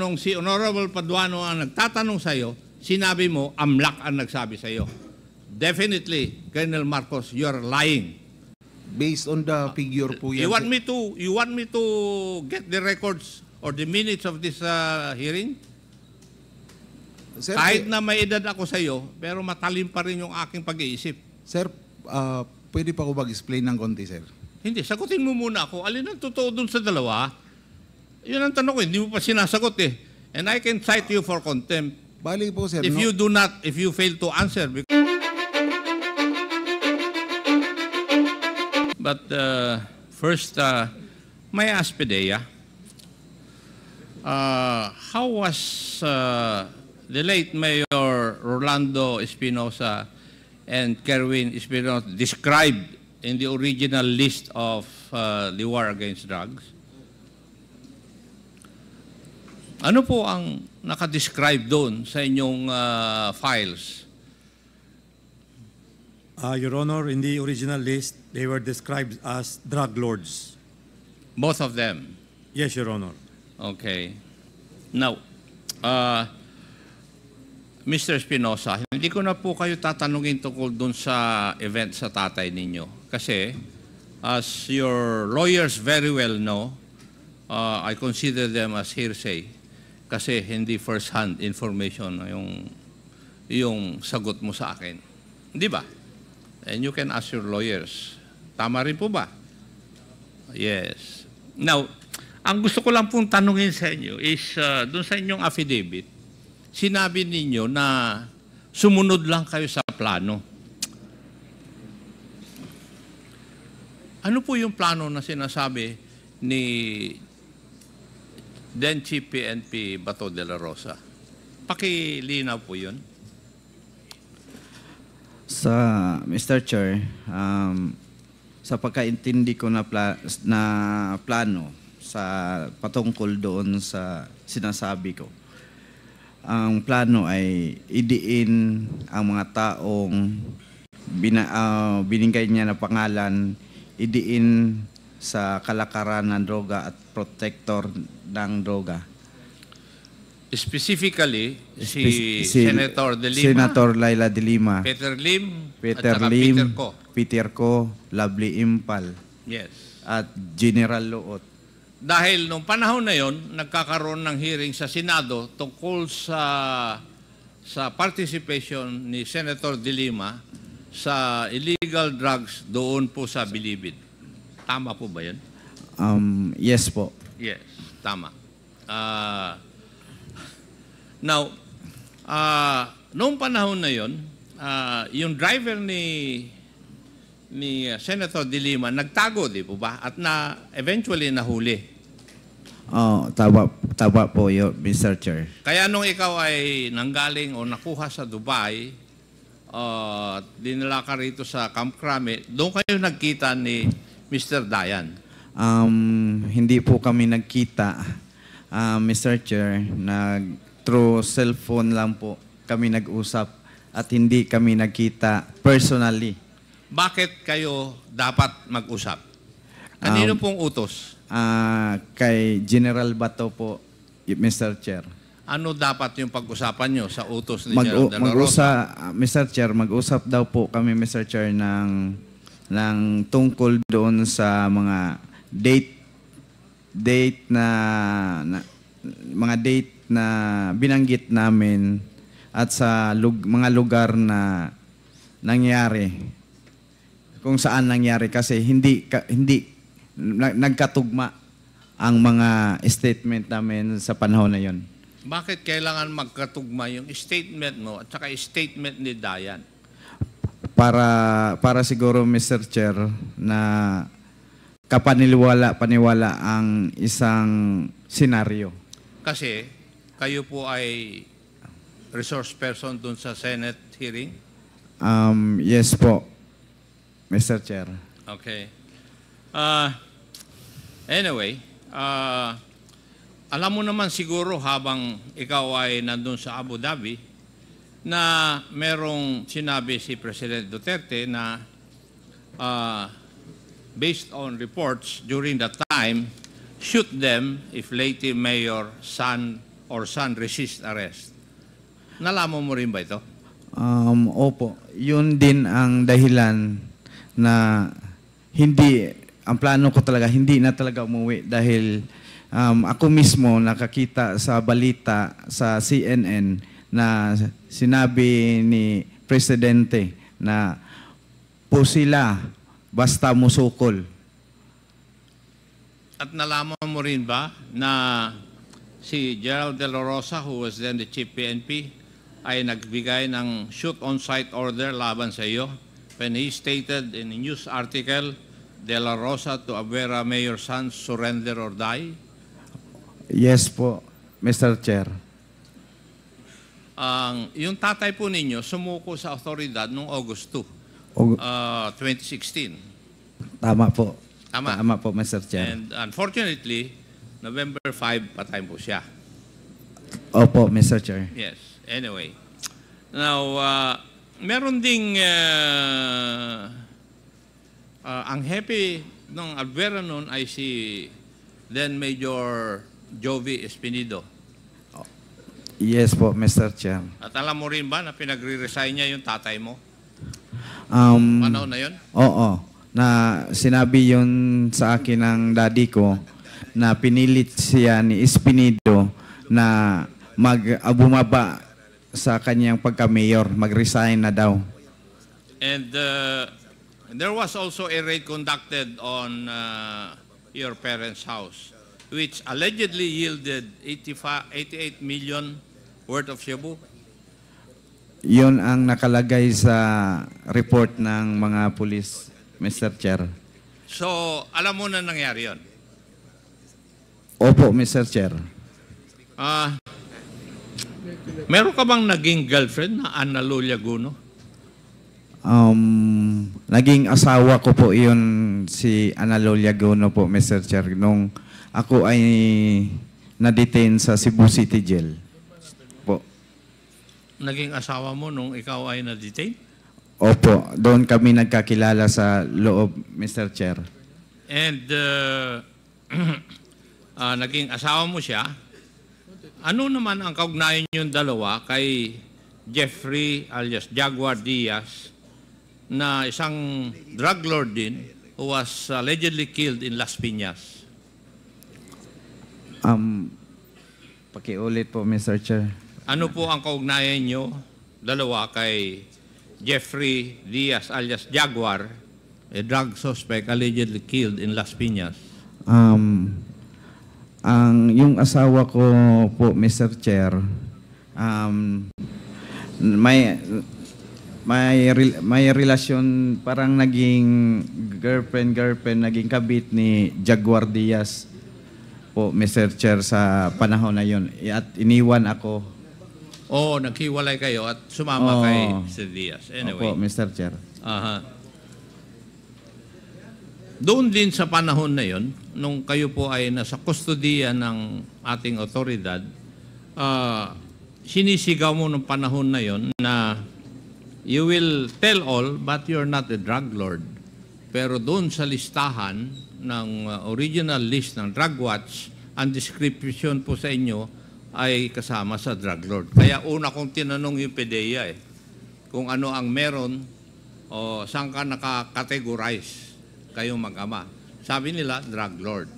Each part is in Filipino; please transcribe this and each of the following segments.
nung si Honorable Paduano ang nagtatanong sa iyo, sinabi mo, amlak ang nagsabi sa iyo. Definitely, Colonel Marcos, you're lying. Based on the figure po yan. You want me to, you want me to get the records or the minutes of this uh, hearing? Sir, Kahit eh, na may edad ako sa iyo, pero matalim pa rin yung aking pag-iisip. Sir, uh, pwede pa ko mag-explain ng konti, sir? Hindi, sagutin mo muna ako. Alin ang totoo dun sa dalawa? Yun ang tanong ko, hindi mo pa sinasagot eh. And I can cite you for contempt Bali po, sir. if no? you do not, if you fail to answer. But uh, first, uh, may ask Pidea, uh, how was uh, the late Mayor Rolando Espinosa and Kerwin Espinosa described in the original list of uh, the war against drugs? Ano po ang nakadescribe doon sa inyong uh, files? Uh, Your Honor, in the original list, they were described as drug lords. Both of them? Yes, Your Honor. Okay. Now, uh, ah, Mr. Espinosa, hindi ko na po kayo tatanungin tungkol doon sa event sa tatay ninyo. Kasi, as your lawyers very well know, uh, I consider them as hearsay kasi hindi first hand information yung yung sagot mo sa akin. Di ba? And you can ask your lawyers. Tama rin po ba? Yes. Now, ang gusto ko lang pong tanungin sa inyo is uh, doon sa inyong affidavit, sinabi ninyo na sumunod lang kayo sa plano. Ano po yung plano na sinasabi ni then Chief PNP Bato de la Rosa. Pakilinaw po yun. Sa Mr. Chair, um, sa pagkaintindi ko na, pla na plano sa patungkol doon sa sinasabi ko, ang plano ay idiin ang mga taong bina, uh, binigay niya na pangalan, idiin sa kalakaran ng droga at protector ng droga. Specifically, si, si Senator De Lima. Senator Laila De Lima. Peter Lim. Peter at Lim. Peter Co. Peter Co. Lovely Impal. Yes. At General Luot. Dahil nung panahon na yon, nagkakaroon ng hearing sa Senado tungkol sa sa participation ni Senator De Lima sa illegal drugs doon po sa Bilibid. Tama po ba yan? Um, yes po. Yes, tama. Uh, now, uh, noong panahon na yon, uh, ah, yung driver ni ni Senator De nagtago, di po ba? At na eventually nahuli. Oh, tama, tama po yun, Mr. Chair. Kaya nung ikaw ay nanggaling o nakuha sa Dubai, uh, dinala ka rito sa Camp Crame, doon kayo nagkita ni Mr. Dayan. Um, hindi po kami nagkita, uh, ah, Mr. Chair. Nag, through cellphone lang po kami nag-usap at hindi kami nagkita personally. Bakit kayo dapat mag-usap? Kanino um, pong utos? Uh, kay General Bato po, Mr. Chair. Ano dapat yung pag-usapan nyo sa utos ni mag General Dela Rosa? Mag-usap, ah, Mr. Chair, mag-usap daw po kami, Mr. Chair, ng ng tungkol doon sa mga date date na, na mga date na binanggit namin at sa lug, mga lugar na nangyari kung saan nangyari kasi hindi ka, hindi nagkatugma ang mga statement namin sa panahon na yon. Bakit kailangan magkatugma yung statement mo at saka statement ni Dayan? para para siguro Mr. Chair na kapaniliwala paniwala ang isang senaryo. Kasi kayo po ay resource person dun sa Senate hearing? Um, yes po, Mr. Chair. Okay. Uh, anyway, uh, alam mo naman siguro habang ikaw ay nandun sa Abu Dhabi, na merong sinabi si President Duterte na uh, based on reports during that time, shoot them if late Mayor son or son resist arrest. Nalaman mo rin ba ito? Um, opo. Yun din ang dahilan na hindi, ang plano ko talaga, hindi na talaga umuwi dahil um, ako mismo nakakita sa balita sa CNN na sinabi ni Presidente na po sila basta musukol. At nalaman mo rin ba na si Gerald De La Rosa, who was then the chief PNP, ay nagbigay ng shoot-on-site order laban sa iyo when he stated in a news article, De La Rosa to Abuera Mayor Sanz, surrender or die? Yes po, Mr. Chair ang yung tatay po ninyo sumuko sa otoridad noong August 2, uh, 2016. Tama po. Tama. Tama po, Mr. Chair. And unfortunately, November 5 patay po siya. Opo, Mr. Chair. Yes. Anyway. Now, uh, meron ding uh, uh, ang happy e e ng Alvera noon ay si then Major Jovi Espinido Yes po, Mr. Chair. At alam mo rin ba na pinagre-resign niya yung tatay mo? Um, ano na yun? Oo. Na sinabi yun sa akin ng daddy ko na pinilit siya ni Espinido na mag ah, bumaba sa kanyang pagka-mayor, mag-resign na daw. And uh, there was also a raid conducted on uh, your parents' house which allegedly yielded 85, 88 million worth of Cebu? Yun ang nakalagay sa report ng mga pulis, Mr. Chair. So, alam mo na nangyari yon? Opo, Mr. Chair. Ah, uh, meron ka bang naging girlfriend na Ana Lu Laguno? Um, naging asawa ko po yun si Ana Lu Laguno po, Mr. Chair, nung ako ay na-detain sa Cebu City Jail naging asawa mo nung ikaw ay na-detain? Opo, doon kami nagkakilala sa loob, Mr. Chair. And uh, uh, naging asawa mo siya. Ano naman ang kaugnayan yung dalawa kay Jeffrey alias Jaguar Diaz na isang drug lord din who was allegedly killed in Las Piñas? Um, pakiulit po, Mr. Chair. Ano po ang kaugnayan nyo, dalawa, kay Jeffrey Diaz alias Jaguar, a drug suspect allegedly killed in Las Piñas? Um, ang yung asawa ko po, Mr. Chair, um, may may re, may relasyon parang naging girlfriend girlfriend naging kabit ni Jaguar Diaz po Mr. Chair sa panahon na yon at iniwan ako oh, naghiwalay kayo at sumama Oo. kay Mr. Oh. Diaz. Anyway. Opo, Mr. Chair. Aha. Doon din sa panahon na yon, nung kayo po ay nasa kustodiya ng ating otoridad, uh, sinisigaw mo nung panahon na yon na you will tell all but you're not a drug lord. Pero doon sa listahan ng ah, original list ng drug watch, ang description po sa inyo ay kasama sa drug lord. Kaya una kong tinanong yung PDEA eh, kung ano ang meron o saan ka nakakategorize kayong mag-ama. Sabi nila, drug lord.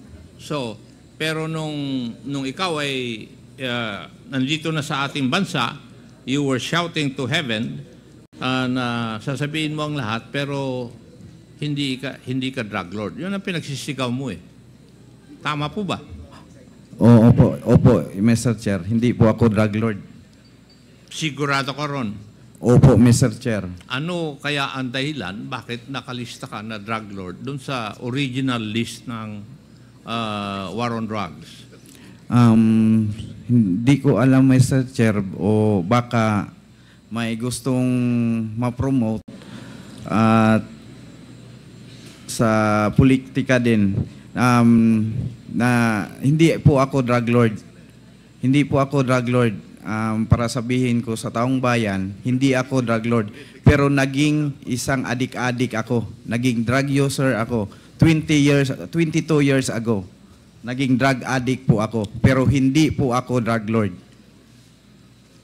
So, pero nung, nung ikaw ay uh, nandito na sa ating bansa, you were shouting to heaven uh, na sasabihin mo ang lahat pero hindi ka, hindi ka drug lord. Yun ang pinagsisigaw mo eh. Tama po ba? Oo, opo, opo, Mr. Chair. Hindi po ako drug lord. Sigurado ka ron. Opo, Mr. Chair. Ano kaya ang dahilan bakit nakalista ka na drug lord doon sa original list ng uh, war on drugs? Um, hindi ko alam, Mr. Chair, o baka may gustong ma-promote at uh, sa politika din. Um, na hindi po ako drug lord. Hindi po ako drug lord. Um, para sabihin ko sa taong bayan, hindi ako drug lord. Pero naging isang adik-adik ako. Naging drug user ako. 20 years, 22 years ago. Naging drug addict po ako. Pero hindi po ako drug lord.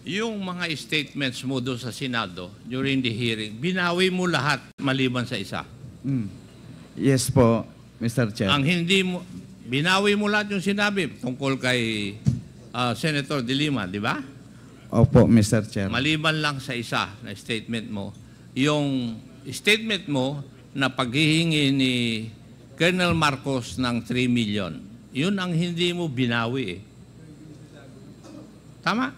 Yung mga statements mo doon sa Senado during the hearing, binawi mo lahat maliban sa isa. Mm. Yes po, Mr. Chair. Ang hindi mo, Binawi mo lahat yung sinabi tungkol kay uh, Senator De Lima, di ba? Opo, Mr. Chair. Maliban lang sa isa na statement mo, yung statement mo na paghihingi ni Colonel Marcos ng 3 million, yun ang hindi mo binawi eh. Tama?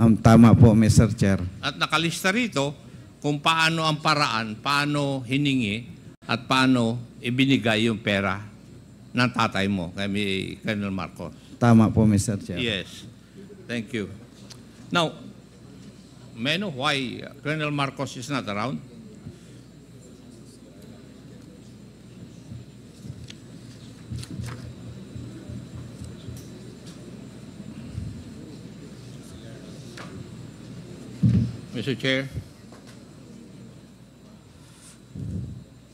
Um, tama po, Mr. Chair. At nakalista rito kung paano ang paraan, paano hiningi at paano ibinigay yung pera ng tatay mo, kay Colonel Marcos. Tama po, Mr. Chair. Yes. Thank you. Now, may know why Colonel Marcos is not around? Mr. Chair?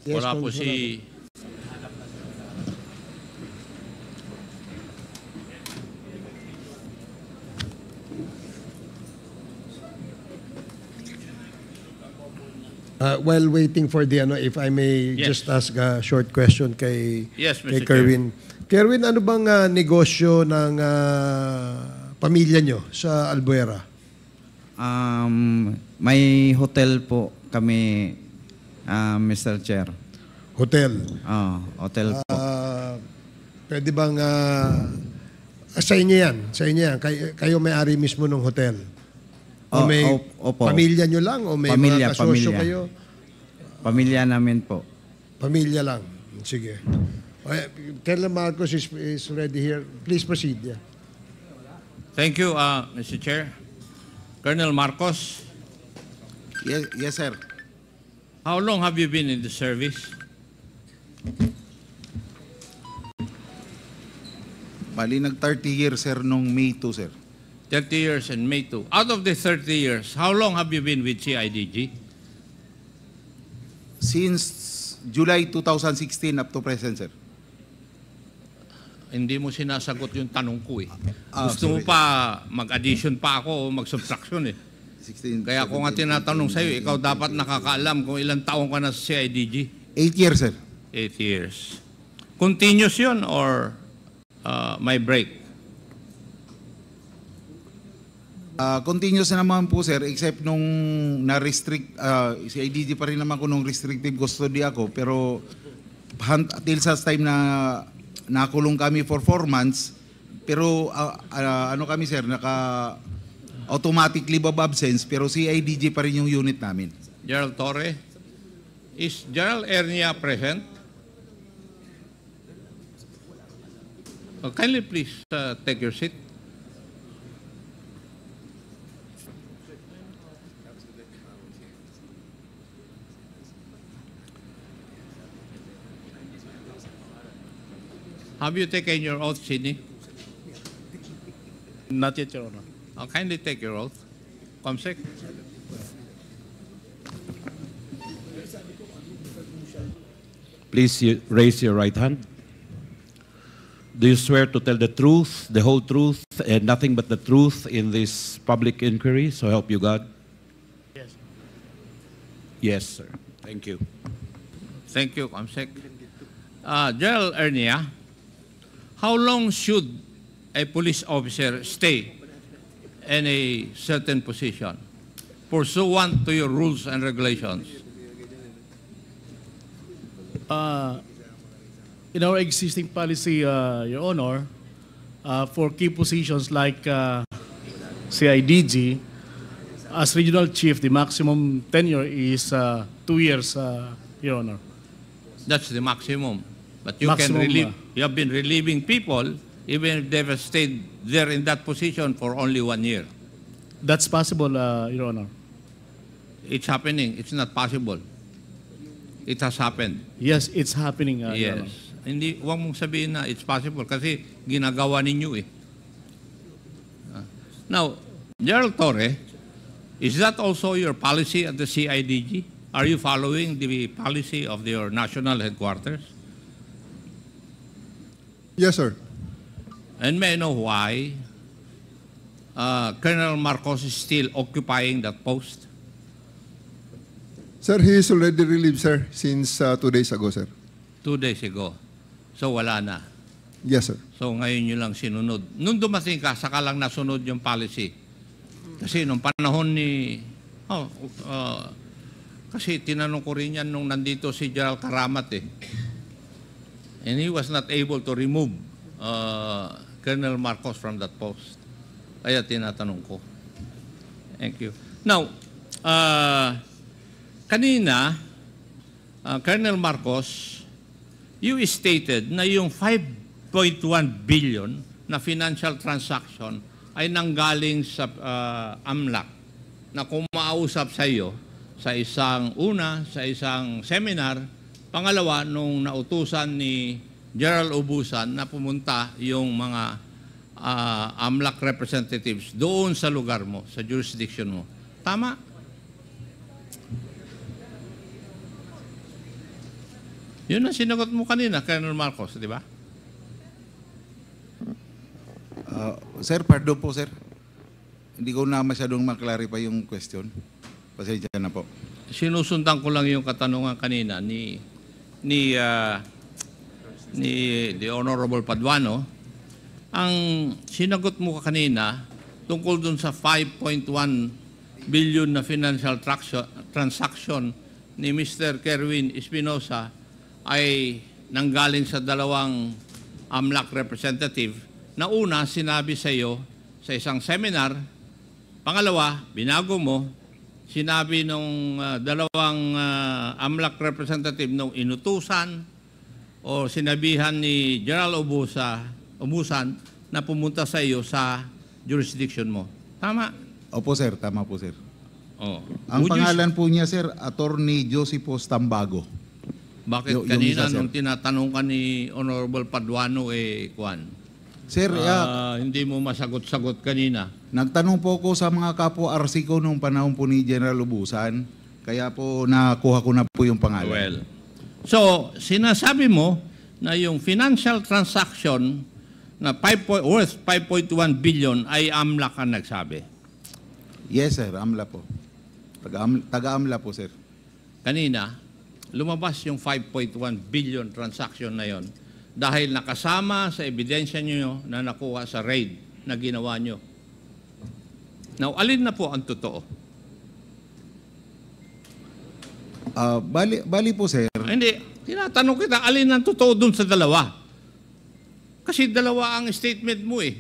Yes, Wala po si Uh, while waiting for the ano, if I may yes. just ask a short question kay, yes, Mr. kay Kerwin. Kerwin, ano bang uh, negosyo ng uh, pamilya nyo sa Albuera? Um, may hotel po kami, uh, ah, Mr. Chair. Hotel? Oo, oh, hotel uh, po. Pwede bang uh, sa inyo yan? Sa inyo yan? Kay, kayo may-ari mismo ng hotel? O, oh, may o, oh, opo. pamilya nyo lang? O may Pamilya, mga kasosyo pamilya. kayo? Pamilya namin po. Pamilya lang. Sige. Okay, eh, Colonel Marcos is, is ready here. Please proceed. Yeah. Thank you, uh, Mr. Chair. Colonel Marcos, Yes, yes sir. how long have you been in the service? Bali nag 30 years sir nung May 2 sir. 30 years and May 2. Out of the 30 years, how long have you been with CIDG? Since July 2016 up to present, sir. Hindi mo sinasagot yung tanong ko eh. Ah, Gusto sorry. mo pa mag-addition pa ako o mag-subtraction eh. 16, Kaya ako nga tinatanong sa'yo, ikaw dapat nakakaalam kung ilang taong ka na sa CIDG. 8 years, sir. 8 years. Continuous yun or uh, may break? Uh, ah, continuous na naman po sir, except nung na-restrict, uh, si IDD pa rin naman ko nung restrictive custody ako, pero until sa time na nakulong kami for 4 months, pero uh, uh, ano kami sir, naka automatic leave of absence, pero si IDG pa rin yung unit namin. Gerald Torre, is Gerald Ernia present? Oh, kindly please uh, take your seat. Have you taken your oath, Sidney? Not yet, Your Honor. I'll kindly take your oath. Comsec. Please raise your right hand. Do you swear to tell the truth, the whole truth, and nothing but the truth in this public inquiry? So help you God. Yes. Yes, sir. Thank you. Thank you, Comsec. Uh, Joel Ernia. How long should a police officer stay in a certain position pursuant to your rules and regulations? Uh, in our existing policy, uh, Your Honor, uh, for key positions like uh, CIDG, as regional chief, the maximum tenure is uh, two years, uh, Your Honor. That's the maximum. But you Maximum, can relieve, you have been relieving people even if they've stayed there in that position for only one year. That's possible, uh, Your Honor. It's happening. It's not possible. It has happened. Yes, it's happening, uh, yes. Your Honor. Hindi, huwag mong sabihin na it's possible kasi ginagawa ninyo eh. Ah. Now, Gerald Torre, is that also your policy at the CIDG? Are you following the policy of your national headquarters? Yes, sir. And may I know why uh, Colonel Marcos is still occupying that post? Sir, he is already relieved, sir, since uh, two days ago, sir. Two days ago. So wala na. Yes, sir. So ngayon nyo lang sinunod. Nung dumating ka, saka lang nasunod yung policy. Kasi nung panahon ni... Oh, uh, kasi tinanong ko rin yan nung nandito si Gerald Karamat eh. And he was not able to remove uh, Colonel Marcos from that post. Kaya tinatanong ko. Thank you. Now, uh, kanina, uh, Colonel Marcos, you stated na yung 5.1 billion na financial transaction ay nanggaling sa uh, AMLAC na kumausap sa iyo sa isang una, sa isang seminar, Pangalawa, nung nautusan ni General Ubusan na pumunta yung mga uh, AMLAC representatives doon sa lugar mo, sa jurisdiction mo. Tama? Yun ang sinagot mo kanina, Colonel Marcos, di ba? Uh, sir, pardon po, sir. Hindi ko na masyadong maklarify yung question. Pasensya na po. Sinusundan ko lang yung katanungan kanina ni ni uh, ni the Honorable Paduano, ang sinagot mo kanina tungkol dun sa 5.1 billion na financial transaction ni Mr. Kerwin Espinosa ay nanggaling sa dalawang AMLAC representative na una sinabi sa iyo sa isang seminar, pangalawa, binago mo sinabi ng uh, ah, dalawang uh, AMLAC representative nung inutusan o sinabihan ni General Obusa, Obusan na pumunta sa iyo sa jurisdiction mo. Tama? Opo sir, tama po sir. Oh. Ang Would pangalan you... po niya sir, Attorney Josipo Stambago. Bakit y- kanina isa, nung tinatanong ka ni Honorable Paduano eh, Kwan, Sir, uh, uh, hindi mo masagot-sagot kanina. Nagtanong po ako sa mga kapwa RC ko nung panahon po ni General Ubusan. Kaya po nakuha ko na po yung pangalan. Well, so sinasabi mo na yung financial transaction na 5, worth 5.1 billion ay AMLA ka nagsabi. Yes, sir. AMLA po. taga taga -AMLA po, sir. Kanina, lumabas yung 5.1 billion transaction na yon dahil nakasama sa ebidensya niyo na nakuha sa raid na ginawa niyo. Now, alin na po ang totoo? Uh, bali, bali po, sir. Ah, hindi. Tinatanong kita, alin ang totoo dun sa dalawa? Kasi dalawa ang statement mo eh.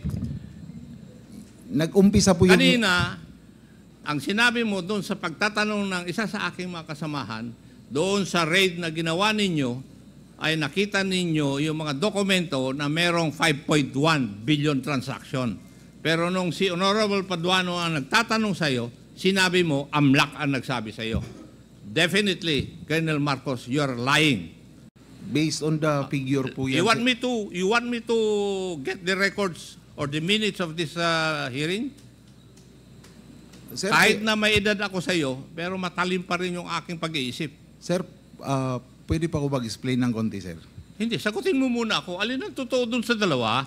Nag-umpisa po yung... Kanina, ang sinabi mo doon sa pagtatanong ng isa sa aking mga kasamahan, doon sa raid na ginawa ninyo, ay nakita ninyo yung mga dokumento na merong 5.1 billion transaction. Pero nung si Honorable Paduano ang nagtatanong sa iyo, sinabi mo, amlak ang nagsabi sa iyo. Definitely, Colonel Marcos, you're lying. Based on the figure po yan. You want me to, you want me to get the records or the minutes of this uh, hearing? Sir, Kahit na may edad ako sa iyo, pero matalim pa rin yung aking pag-iisip. Sir, uh, Pwede pa ko mag-explain ng konti, sir? Hindi, sagutin mo muna ako. Alin ang totoo dun sa dalawa?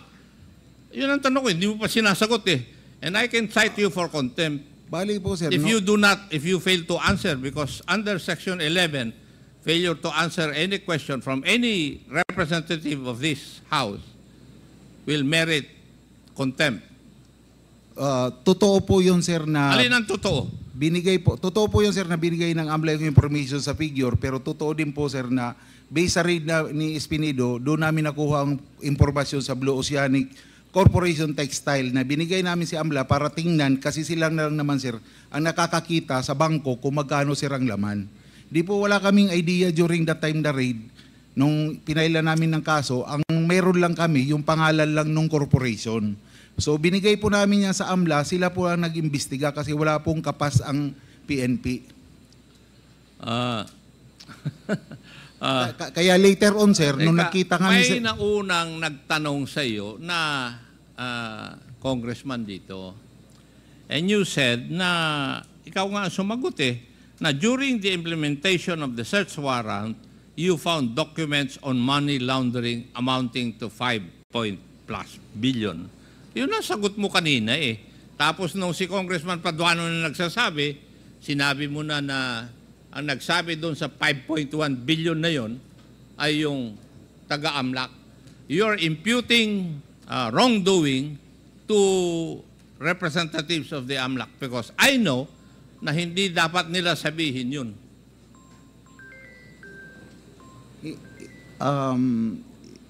Yun ang tanong ko, hindi mo pa sinasagot eh. And I can cite you for contempt. Bali po, sir. If no? you do not, if you fail to answer, because under Section 11, failure to answer any question from any representative of this House will merit contempt. Uh, totoo po yun, sir, na... Alin ang totoo? binigay po, totoo po yun sir na binigay ng AMLA yung information sa figure, pero totoo din po sir na based sa raid na, ni Espinido, doon namin nakuha ang impormasyon sa Blue Oceanic Corporation Textile na binigay namin si AMLA para tingnan kasi silang na lang naman sir ang nakakakita sa bangko kung magkano sir ang laman. Di po wala kaming idea during that time the raid nung pinailan namin ng kaso, ang meron lang kami yung pangalan lang ng corporation. So binigay po namin yan sa AMLA, sila po ang nag-imbestiga kasi wala pong kapas ang PNP. Ah. Uh, uh, Kaya later on sir, teka, nung nakita kami... May sa... naunang nagtanong sa iyo na uh, congressman dito and you said na ikaw nga ang sumagot eh, na during the implementation of the search warrant, you found documents on money laundering amounting to 5 point plus billion. Yun ang sagot mo kanina eh. Tapos nung si Congressman Paduano na nagsasabi, sinabi mo na na ang nagsabi doon sa 5.1 billion na yon ay yung taga-amlak. You're imputing uh, wrongdoing to representatives of the AMLAC because I know na hindi dapat nila sabihin yun. Um,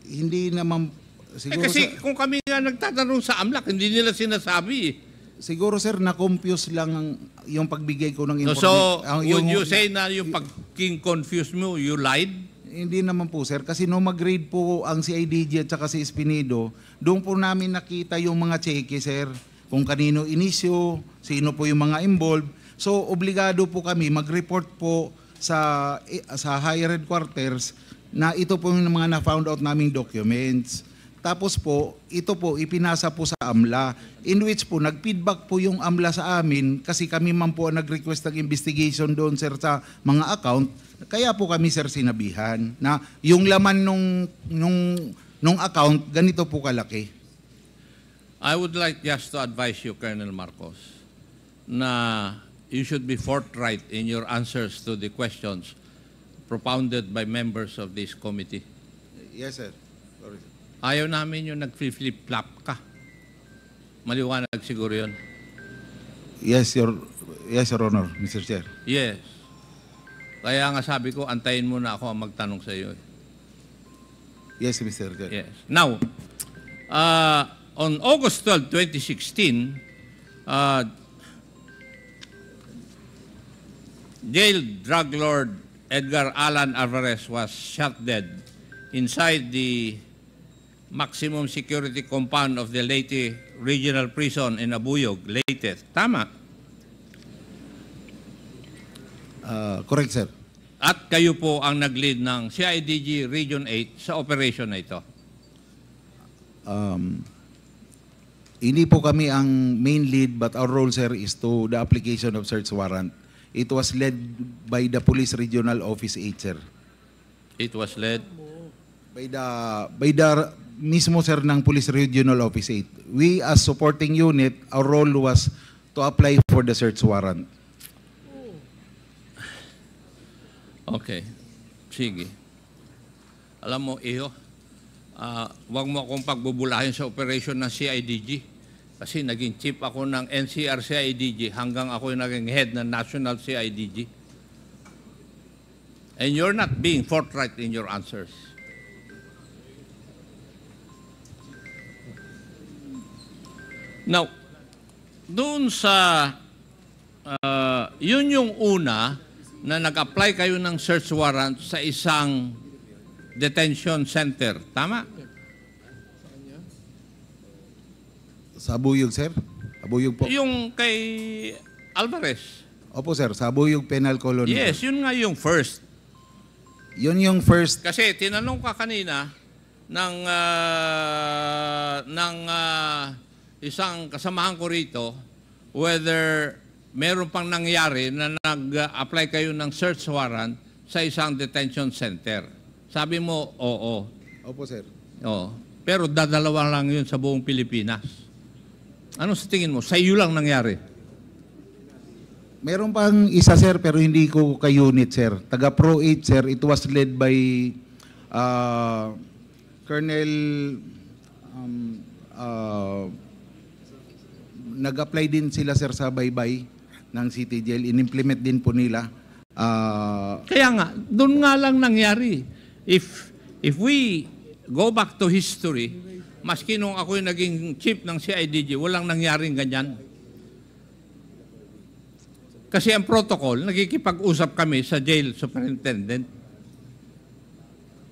hindi naman Siguro, eh kasi sir, kung kami nga nagtatanong sa AMLAC, hindi nila sinasabi eh. Siguro sir, na-confuse lang yung pagbigay ko ng information. So, uh, yung, would you say na yung pagking confuse mo, you lied? Hindi naman po sir, kasi no mag-grade po ang CIDG at saka si Espinido, doon po namin nakita yung mga cheque sir, kung kanino inisyo, sino po yung mga involved. So, obligado po kami mag-report po sa, eh, sa higher headquarters na ito po yung mga na-found out naming documents. Tapos po, ito po ipinasa po sa AMLA in which po nag-feedback po yung AMLA sa amin kasi kami man po ang nag-request ng investigation doon sir sa mga account. Kaya po kami sir sinabihan na yung laman nung nung nung account ganito po kalaki. I would like just to advise you Colonel Marcos na you should be forthright in your answers to the questions propounded by members of this committee. Yes sir. Ayaw namin yung nag-flip-flop ka. Maliwanag siguro yun. Yes, Your, yes, Your Honor, Mr. Chair. Yes. Kaya nga sabi ko, antayin mo na ako ang magtanong sa iyo. Yes, Mr. Chair. Yes. Now, uh, on August 12, 2016, uh, jailed drug lord Edgar Allan Alvarez was shot dead inside the maximum security compound of the Leyte Regional Prison in Abuyog, Leyte. Tama? Uh, correct, sir. At kayo po ang nag-lead ng CIDG Region 8 sa operation na ito? Um, hindi po kami ang main lead but our role, sir, is to the application of search warrant. It was led by the Police Regional Office 8, sir. It was led? By the, by the mismo sir ng Police Regional Office 8. We as supporting unit, our role was to apply for the search warrant. Okay. Sige. Alam mo, iyo, uh, wag mo akong pagbubulahin sa operation ng CIDG. Kasi naging chief ako ng NCR CIDG hanggang ako yung naging head ng National CIDG. And you're not being forthright in your answers. Now, doon sa, uh, yun yung una na nag-apply kayo ng search warrant sa isang detention center. Tama? Sa Abuyog, sir? Abuyog po. Yung kay Alvarez. Opo, sir. Sa Abuyog Penal Colony. Yes, yun nga yung first. Yun yung first. Kasi tinanong ka kanina ng uh, ng uh, isang kasamahan ko rito whether meron pang nangyari na nag-apply kayo ng search warrant sa isang detention center. Sabi mo, oo. Opo, sir. Oo. Pero dadalawa lang yun sa buong Pilipinas. Ano sa tingin mo? Sa iyo lang nangyari? Meron pang isa, sir, pero hindi ko ka-unit, sir. Taga Pro 8, sir. It was led by uh, Colonel um, uh, nag-apply din sila sir sa baybay ng City Jail. Inimplement din po nila. Uh, Kaya nga, doon nga lang nangyari. If, if we go back to history, maski nung ako yung naging chief ng CIDG, walang nangyaring ganyan. Kasi ang protocol, nagkikipag-usap kami sa jail superintendent.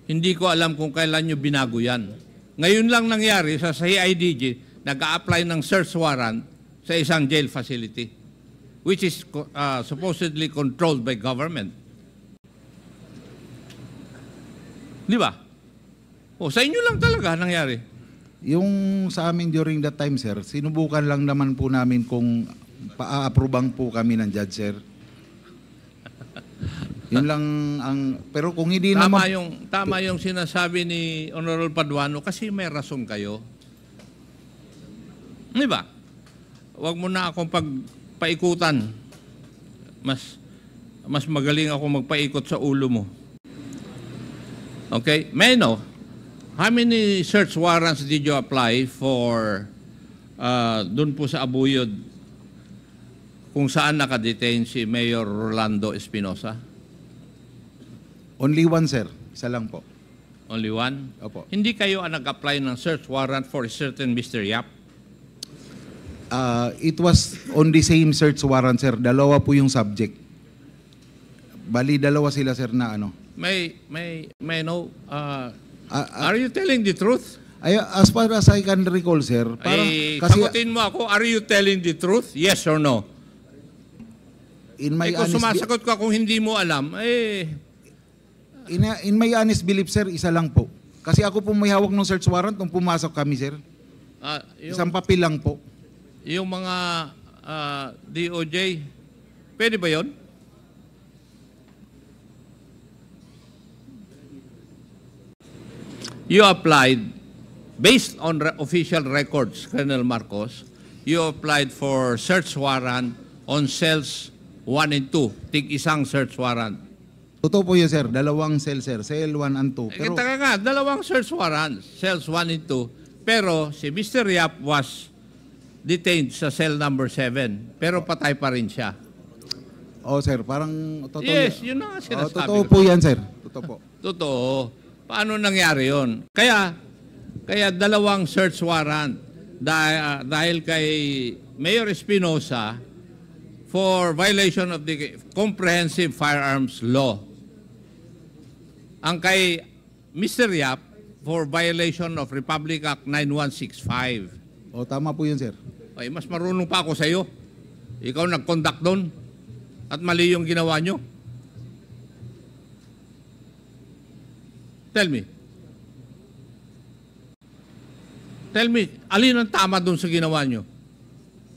Hindi ko alam kung kailan nyo binago yan. Ngayon lang nangyari sa CIDG, nag-a-apply ng search warrant, sa isang jail facility which is uh, supposedly controlled by government. Di ba? O, oh, sa inyo lang talaga nangyari. Yung sa amin during that time, sir, sinubukan lang naman po namin kung paaprobang po kami ng judge, sir. Yun lang ang pero kung hindi tama naman yung tama yung sinasabi ni Honorable Paduano kasi may rason kayo. 'Di ba? wag mo na akong pagpaikutan. Mas, mas magaling ako magpaikot sa ulo mo. Okay? Meno, how many search warrants did you apply for uh, dun po sa Abuyod kung saan nakadetain si Mayor Rolando Espinosa? Only one, sir. Isa lang po. Only one? Opo. Hindi kayo ang nag-apply ng search warrant for a certain Mr. Yap? uh, it was on the same search warrant, sir. Dalawa po yung subject. Bali, dalawa sila, sir, na ano. May, may, may no, uh, uh, uh, are you telling the truth? Ay, as far as I can recall, sir, parang, ay, kasi, sagutin mo ako, are you telling the truth? Yes or no? In my eh, kung sumasagot ka kung hindi mo alam, eh... In, in my honest belief, sir, isa lang po. Kasi ako po may hawak ng search warrant nung pumasok kami, sir. Uh, yung, Isang papel lang po yung mga uh, ah, DOJ, pwede ba yon? You applied based on re official records, Colonel Marcos, you applied for search warrant on cells 1 and 2. Tig isang search warrant. Totoo po yun, sir. Dalawang cell, sir. Cell 1 and 2. Eh, Pero... Eh, taka nga, dalawang search warrant. Cells 1 and 2. Pero si Mr. Yap was detained sa cell number 7, pero patay pa rin siya. Oh, sir, parang totoo. Yes, yun na nga oh, sinasabi. Oh, totoo po yan, sir. Totoo po. totoo. Paano nangyari yun? Kaya, kaya dalawang search warrant dahil, uh, dahil kay Mayor Espinosa for violation of the Comprehensive Firearms Law. Ang kay Mr. Yap for violation of Republic Act 9165. O, tama po yun, sir. Ay, mas marunong pa ako sa iyo. Ikaw nag-conduct doon at mali yung ginawa nyo. Tell me. Tell me, alin ang tama doon sa ginawa nyo?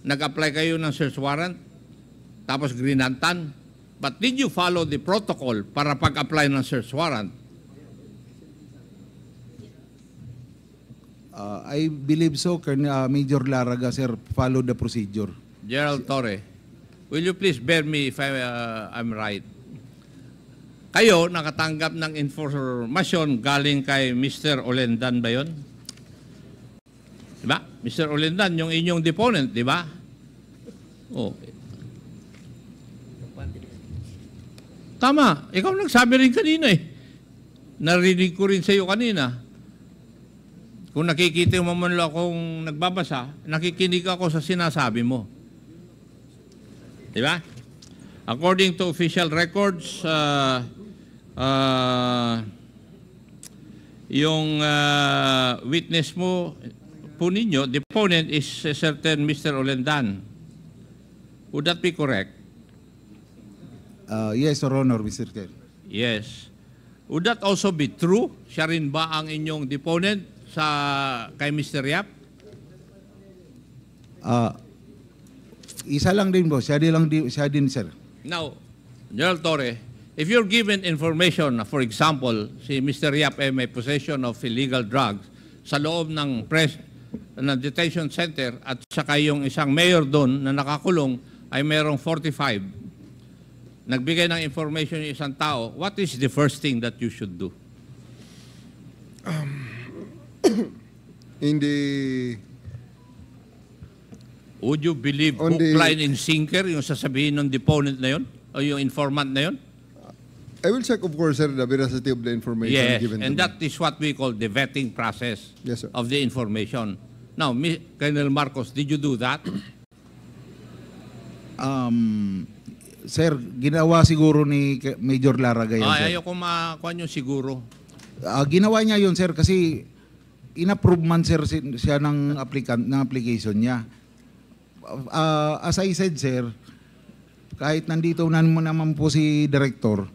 Nag-apply kayo ng search warrant, tapos grinantan. But did you follow the protocol para pag-apply ng search warrant? Uh, I believe so, Colonel, uh, Major Laraga, sir, follow the procedure. Gerald Torre, will you please bear me if I, uh, I'm right? Kayo nakatanggap ng information galing kay Mr. Olendan ba yun? Di ba? Mr. Olendan, yung inyong deponent, di ba? Oh. Tama. Ikaw nagsabi rin kanina eh. Narinig ko rin sa iyo kanina kung nakikita mo man lang akong nagbabasa, nakikinig ako sa sinasabi mo. Di ba? According to official records, uh, uh, yung uh, witness mo po ninyo, deponent is a certain Mr. Olendan. Would that be correct? Uh, yes, Your Honor, Mr. Chair. Yes. Would that also be true? Siya rin ba ang inyong deponent? sa kay Mr. Yap? Ah, isa lang din po. Siya din lang din, siya din sir. Now, General Torre, if you're given information, for example, si Mr. Yap ay may possession of illegal drugs sa loob ng press na detention center at saka yung isang mayor doon na nakakulong ay mayroong 45. Nagbigay ng information yung isang tao, what is the first thing that you should do? Um, in the Would you believe On hook, the- line, and sinker yung sasabihin ng deponent na yun? O yung informant na yun? I will check, of course, sir, the veracity of the information Yes, given and to me. that is what we call the vetting process Yes, sir. of the information. Now, Mi- Colonel Marcos, did you do that? Um, sir, ginawa siguro ni Major Lara Ay, gayon. Ah, sir. ayoko makuha nyo siguro. Ah, ginawa niya yun, sir, kasi inapprove man sir siya ng applicant ng application niya. Uh, as I said sir, kahit nandito na naman po si director,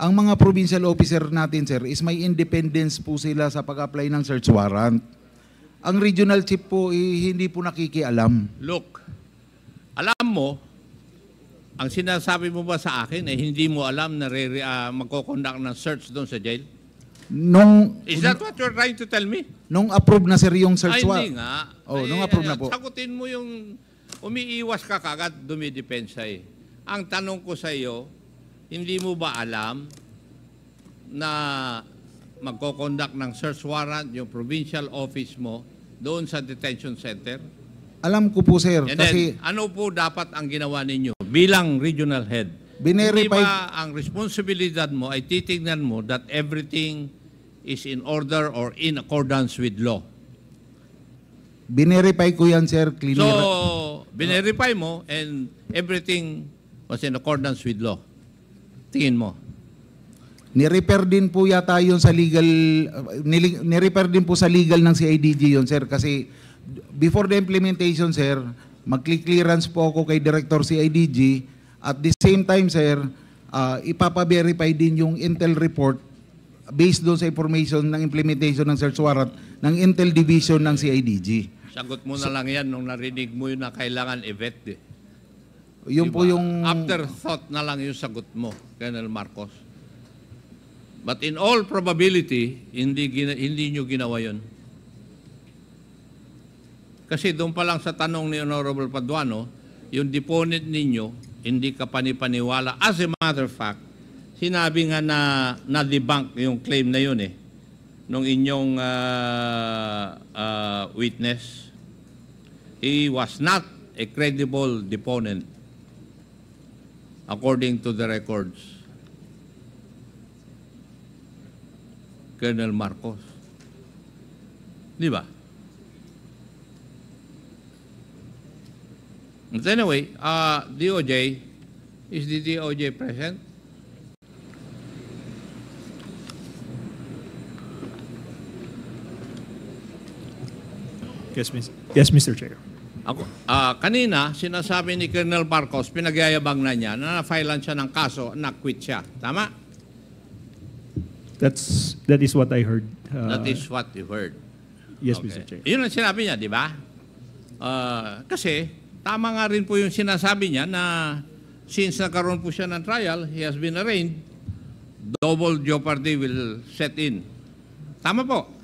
ang mga provincial officer natin sir is may independence po sila sa pag-apply ng search warrant. Ang regional chief po eh, hindi po nakikialam. Look, alam mo, ang sinasabi mo ba sa akin eh hindi mo alam na re, uh, magkoconduct ng search doon sa jail? Nung, Is that what you're trying to tell me? Nung approve na sir yung search Ay, hindi warrant. nga. Oh, Ay, nung approve na po. Sagutin mo yung umiiwas ka kagad, dumidepensa eh. Ang tanong ko sa iyo, hindi mo ba alam na magkoconduct ng search warrant yung provincial office mo doon sa detention center? Alam ko po sir, And kasi then, ano po dapat ang ginawa ninyo bilang regional head? Hindi ba ang responsibilidad mo ay titignan mo that everything is in order or in accordance with law. Binerify ko yan, sir. Clean so, binerify mo and everything was in accordance with law. Tingin mo. Ni-repair din po yata yun sa legal, uh, ni-repair din po sa legal ng CIDG yun, sir. Kasi before the implementation, sir, mag clearance po ako kay Director CIDG. At the same time, sir, uh, ipapa-verify din yung Intel report based doon sa information ng implementation ng search warrant ng Intel Division ng CIDG. Sagot mo na so, lang yan nung narinig mo yun na kailangan i Eh. Yun diba? po yung... Afterthought na lang yung sagot mo, Colonel Marcos. But in all probability, hindi, hindi nyo ginawa yun. Kasi doon pa lang sa tanong ni Honorable Paduano, yung deponent ninyo, hindi ka panipaniwala. As a matter of fact, sinabi nga na na-debunk yung claim na yun eh nung inyong uh, uh, witness. He was not a credible deponent according to the records. Colonel Marcos. Di ba? But anyway, uh, ah, DOJ, is the DOJ present? Yes, Miss. yes Mr. Chair. Ako, ah, kanina, sinasabi ni Colonel Marcos, pinagyayabang na niya, na na siya ng kaso, na-quit siya. Tama? That's, that is what I heard. Uh, That is what you heard. yes, Mr. Chair. Yun ang sinabi niya, di ba? Ah, kasi, tama nga rin po yung sinasabi niya na since nagkaroon po siya ng trial, he has been arraigned, double jeopardy will set in. Tama po.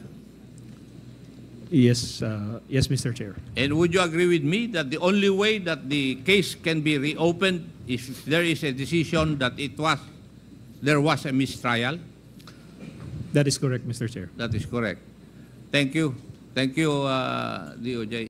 Yes, uh, yes, Mr. Chair. And would you agree with me that the only way that the case can be reopened is if there is a decision that it was there was a mistrial? That is correct, Mr. Chair. That is correct. Thank you. Thank you, uh, DOJ.